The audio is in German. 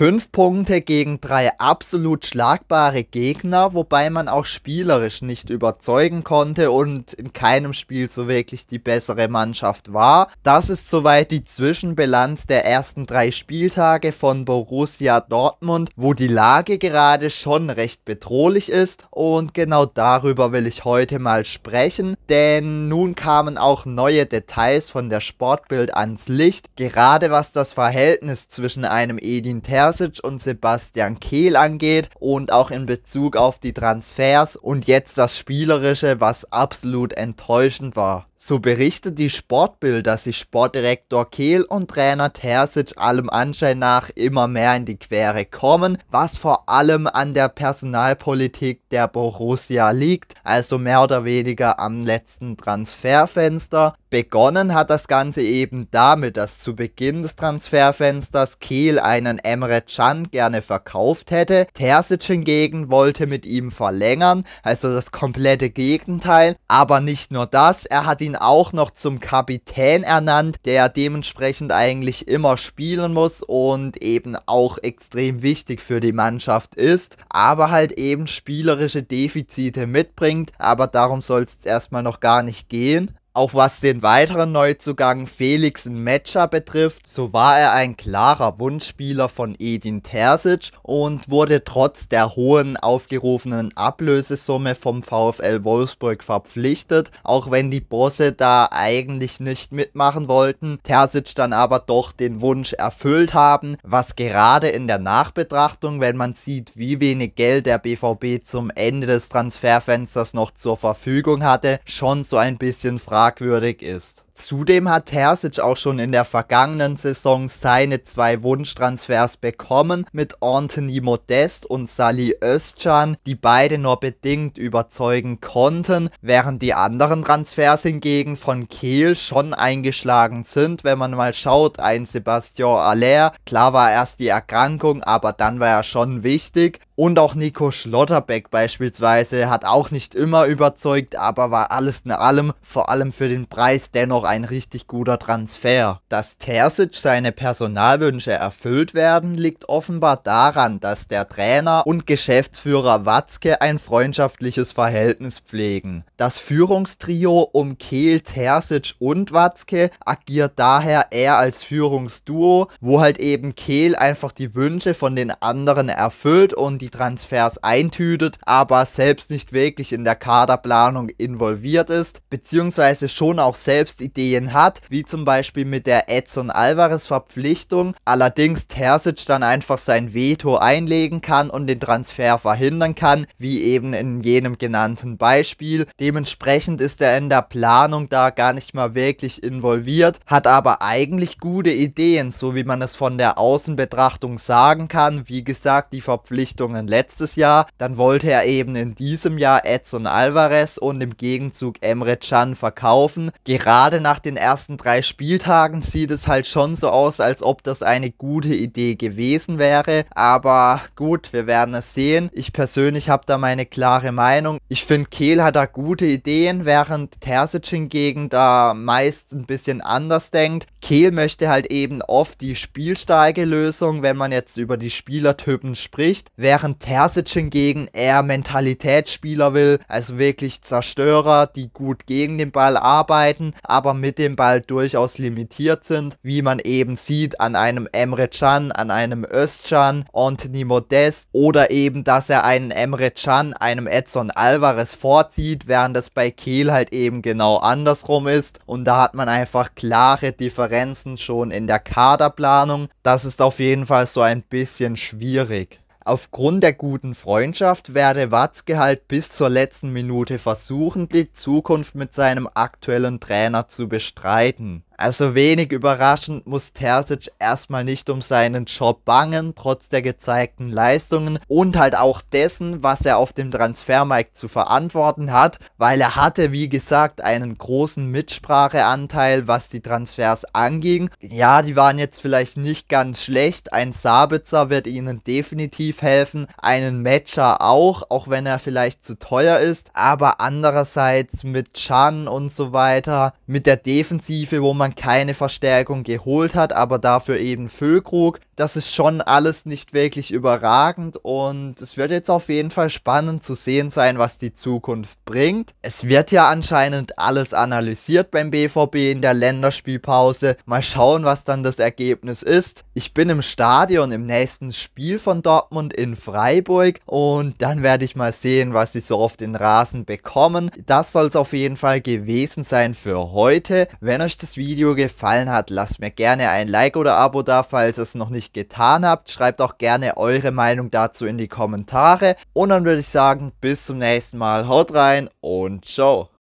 Fünf Punkte gegen drei absolut schlagbare Gegner, wobei man auch spielerisch nicht überzeugen konnte und in keinem Spiel so wirklich die bessere Mannschaft war. Das ist soweit die Zwischenbilanz der ersten drei Spieltage von Borussia Dortmund, wo die Lage gerade schon recht bedrohlich ist und genau darüber will ich heute mal sprechen, denn nun kamen auch neue Details von der Sportbild ans Licht, gerade was das Verhältnis zwischen einem Edin Terzic Terzic und Sebastian Kehl angeht und auch in Bezug auf die Transfers und jetzt das Spielerische, was absolut enttäuschend war. So berichtet die Sportbild, dass sich Sportdirektor Kehl und Trainer Terzic allem Anschein nach immer mehr in die Quere kommen, was vor allem an der Personalpolitik der Borussia liegt, also mehr oder weniger am letzten Transferfenster. Begonnen hat das Ganze eben damit, dass zu Beginn des Transferfensters Kehl einen Emre Can gerne verkauft hätte, Terzic hingegen wollte mit ihm verlängern, also das komplette Gegenteil, aber nicht nur das, er hat ihn ihn auch noch zum Kapitän ernannt, der dementsprechend eigentlich immer spielen muss und eben auch extrem wichtig für die Mannschaft ist, aber halt eben spielerische Defizite mitbringt. Aber darum soll es erstmal noch gar nicht gehen. Auch was den weiteren Neuzugang Felix Metscher betrifft, so war er ein klarer Wunschspieler von Edin Terzic und wurde trotz der hohen aufgerufenen Ablösesumme vom VfL Wolfsburg verpflichtet, auch wenn die Bosse da eigentlich nicht mitmachen wollten, Terzic dann aber doch den Wunsch erfüllt haben, was gerade in der Nachbetrachtung, wenn man sieht, wie wenig Geld der BVB zum Ende des Transferfensters noch zur Verfügung hatte, schon so ein bisschen fragt fragwürdig ist Zudem hat Terzic auch schon in der vergangenen Saison seine zwei Wunschtransfers bekommen mit Anthony Modest und Sally Özcan, die beide nur bedingt überzeugen konnten, während die anderen Transfers hingegen von Kehl schon eingeschlagen sind, wenn man mal schaut, ein Sebastian Aller, klar war erst die Erkrankung, aber dann war er schon wichtig, und auch Nico Schlotterbeck beispielsweise hat auch nicht immer überzeugt, aber war alles in allem, vor allem für den Preis, dennoch ein richtig guter Transfer. Dass Terzic seine Personalwünsche erfüllt werden, liegt offenbar daran, dass der Trainer und Geschäftsführer Watzke ein freundschaftliches Verhältnis pflegen. Das Führungstrio um Kehl, Terzic und Watzke agiert daher eher als Führungsduo, wo halt eben Kehl einfach die Wünsche von den anderen erfüllt und die Transfers eintütet, aber selbst nicht wirklich in der Kaderplanung involviert ist, beziehungsweise schon auch selbst die Ideen hat, wie zum Beispiel mit der Edson Alvarez Verpflichtung, allerdings Terzic dann einfach sein Veto einlegen kann und den Transfer verhindern kann, wie eben in jenem genannten Beispiel. Dementsprechend ist er in der Planung da gar nicht mal wirklich involviert, hat aber eigentlich gute Ideen, so wie man es von der Außenbetrachtung sagen kann. Wie gesagt, die Verpflichtungen letztes Jahr, dann wollte er eben in diesem Jahr Edson Alvarez und im Gegenzug Emre Can verkaufen. Gerade nach den ersten drei Spieltagen sieht es halt schon so aus, als ob das eine gute Idee gewesen wäre. Aber gut, wir werden es sehen. Ich persönlich habe da meine klare Meinung. Ich finde, Kehl hat da gute Ideen, während Terzic hingegen da meist ein bisschen anders denkt. Kehl möchte halt eben oft die spielstarke Lösung, wenn man jetzt über die Spielertypen spricht, während Terzic hingegen eher Mentalitätsspieler will, also wirklich Zerstörer, die gut gegen den Ball arbeiten, aber mit dem Ball durchaus limitiert sind, wie man eben sieht an einem Emre Can, an einem Özcan, Anthony Modest oder eben, dass er einen Emre Can, einem Edson Alvarez vorzieht, während es bei Kehl halt eben genau andersrum ist und da hat man einfach klare Differenzen Differenzen schon in der Kaderplanung. Das ist auf jeden Fall so ein bisschen schwierig. Aufgrund der guten Freundschaft werde Watzke halt bis zur letzten Minute versuchen, die Zukunft mit seinem aktuellen Trainer zu bestreiten. Also wenig überraschend muss Terzic erstmal nicht um seinen Job bangen, trotz der gezeigten Leistungen und halt auch dessen, was er auf dem Transfermarkt zu verantworten hat, weil er hatte, wie gesagt, einen großen Mitspracheanteil, was die Transfers anging. Ja, die waren jetzt vielleicht nicht ganz schlecht, ein Sabitzer wird ihnen definitiv helfen, einen Matcher auch, auch wenn er vielleicht zu teuer ist, aber andererseits mit Chan und so weiter, mit der Defensive, wo man man keine Verstärkung geholt hat, aber dafür eben Füllkrug. Das ist schon alles nicht wirklich überragend und es wird jetzt auf jeden Fall spannend zu sehen sein, was die Zukunft bringt. Es wird ja anscheinend alles analysiert beim BVB in der Länderspielpause. Mal schauen, was dann das Ergebnis ist. Ich bin im Stadion im nächsten Spiel von Dortmund in Freiburg und dann werde ich mal sehen, was sie so auf den Rasen bekommen. Das soll es auf jeden Fall gewesen sein für heute. Wenn euch das Video Video gefallen hat, lasst mir gerne ein Like oder Abo da, falls ihr es noch nicht getan habt. Schreibt auch gerne eure Meinung dazu in die Kommentare. Und dann würde ich sagen, bis zum nächsten Mal. Haut rein und ciao.